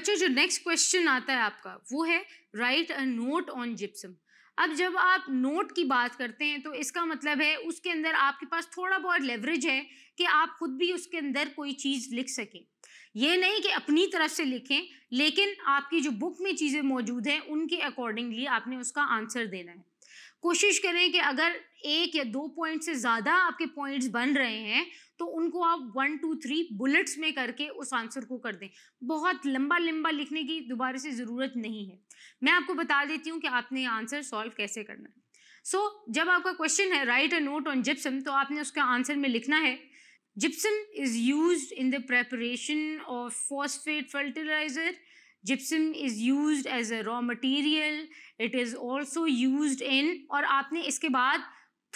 बच्चों जो next question आता है आपका वो है write a note on gypsum अब जब आप नोट की बात करते हैं तो इसका मतलब है उसके अंदर आपके पास थोड़ा बहुत लेवरेज है कि आप खुद भी उसके अंदर कोई चीज़ लिख सकें ये नहीं कि अपनी तरफ से लिखें लेकिन आपकी जो बुक में चीज़ें मौजूद हैं उनके अकॉर्डिंगली आपने उसका आंसर देना है कोशिश करें कि अगर एक या दो पॉइंट से ज़्यादा आपके पॉइंट्स बन रहे हैं तो उनको आप वन टू थ्री बुलेट्स में करके उस आंसर को कर दें बहुत लंबा लंबा लिखने की दोबारा से ज़रूरत नहीं है मैं आपको बता देती हूँ कि आपने आंसर सॉल्व कैसे करना है सो so, जब आपका क्वेश्चन है write a note on gypsum तो आपने उसका आंसर में लिखना है gypsum is use in the preparation of phosphate fertiliser gypsum is use as a raw material it is also use in और आपने इसके बाद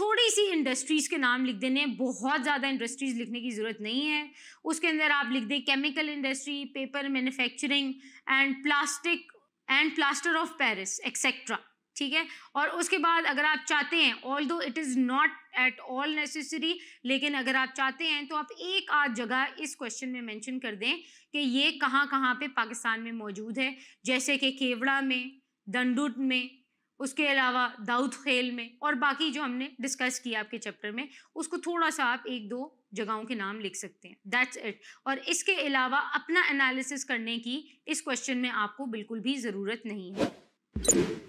थोड़ी सी इंडस्ट्रीज़ के नाम लिख देने बहुत ज़्यादा इंडस्ट्रीज़ लिखने की ज़रूरत नहीं है उसके अंदर आप लिख दें chemical industry paper manufacturing and plastic and plaster of Paris etcetera ठीक है और उसके बाद अगर आप चाहते हैं although it is not at all necessary लेकिन अगर आप चाहते हैं तो आप एक आध जगह इस क्वेश्चन में मेंशन कर दें कि ये कहाँ कहाँ पे पाकिस्तान में मौजूद है जैसे कि केवड़ा में दंडुट में उसके अलावा दाऊद खेल में और बाकी जो हमने डिस्कस किया आपके चैप्टर में उसको थोड़ा सा आप एक दो जगहों के नाम लिख सकते हैं दैट्स इट और इसके अलावा अपना एनालिसिस करने की इस क्वेश्चन में आपको बिल्कुल भी ज़रूरत नहीं है